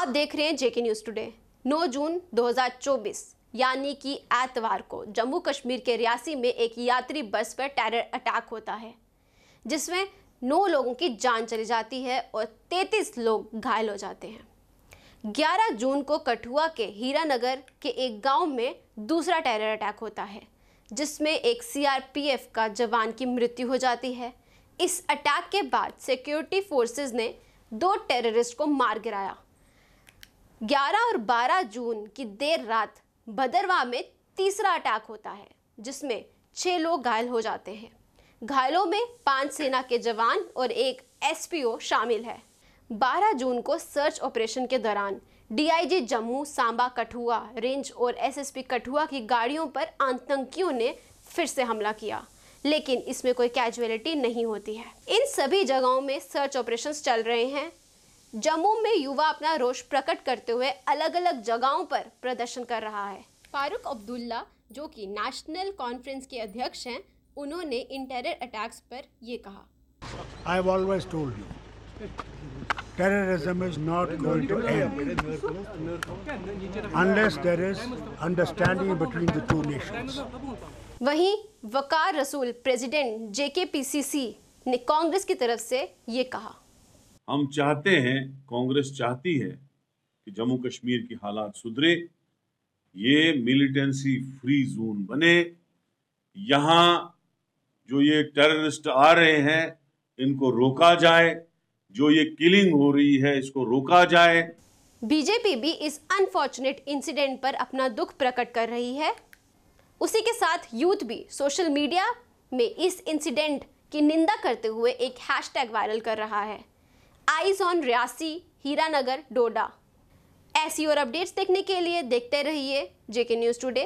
आप देख रहे हैं जेके न्यूज़ टुडे 9 जून 2024 यानी कि एतवार को जम्मू कश्मीर के रियासी में एक यात्री बस पर टेरर अटैक होता है जिसमें नौ लोगों की जान चली जाती है और 33 लोग घायल हो जाते हैं 11 जून को कठुआ के हीरानगर के एक गांव में दूसरा टेरर अटैक होता है जिसमें एक सीआरपीएफ का जवान की मृत्यु हो जाती है इस अटैक के बाद सिक्योरिटी फोर्सेज ने दो टेररिस्ट को मार गिराया 11 और 12 जून की देर रात भदरवा में तीसरा अटैक होता है जिसमें छह लोग घायल हो जाते हैं घायलों में पांच सेना के जवान और एक एसपीओ शामिल है 12 जून को सर्च ऑपरेशन के दौरान डीआईजी जम्मू सांबा कठुआ रेंज और एसएसपी कठुआ की गाड़ियों पर आतंकियों ने फिर से हमला किया लेकिन इसमें कोई कैजुअलिटी नहीं होती है इन सभी जगहों में सर्च ऑपरेशन चल रहे हैं जम्मू में युवा अपना रोष प्रकट करते हुए अलग अलग जगहों पर प्रदर्शन कर रहा है फारूक अब्दुल्ला जो कि नेशनल कॉन्फ्रेंस के अध्यक्ष हैं उन्होंने इन टेरर अटैक्स पर ये कहा आई terrorism is not going to end unless there is understanding between the two nations वहीं वकार रसूल प्रेसिडेंट जेकेपीसीसी ने कांग्रेस की तरफ से ये कहा हम चाहते हैं कांग्रेस चाहती है कि जम्मू कश्मीर की हालात सुधरे ये मिलिटेंसी फ्री जोन बने यहाँ जो ये टेररिस्ट आ रहे हैं इनको रोका जाए जो ये किलिंग हो रही है इसको रोका जाए बीजेपी भी इस अनफॉर्चुनेट इंसिडेंट पर अपना दुख प्रकट कर रही है उसी के साथ यूथ भी सोशल मीडिया में इस इंसिडेंट की निंदा करते हुए एक हैशटैग वायरल कर रहा है आईज ऑन रियासी हीरानगर डोडा ऐसी और अपडेट्स देखने के लिए देखते रहिए जेके न्यूज़ टुडे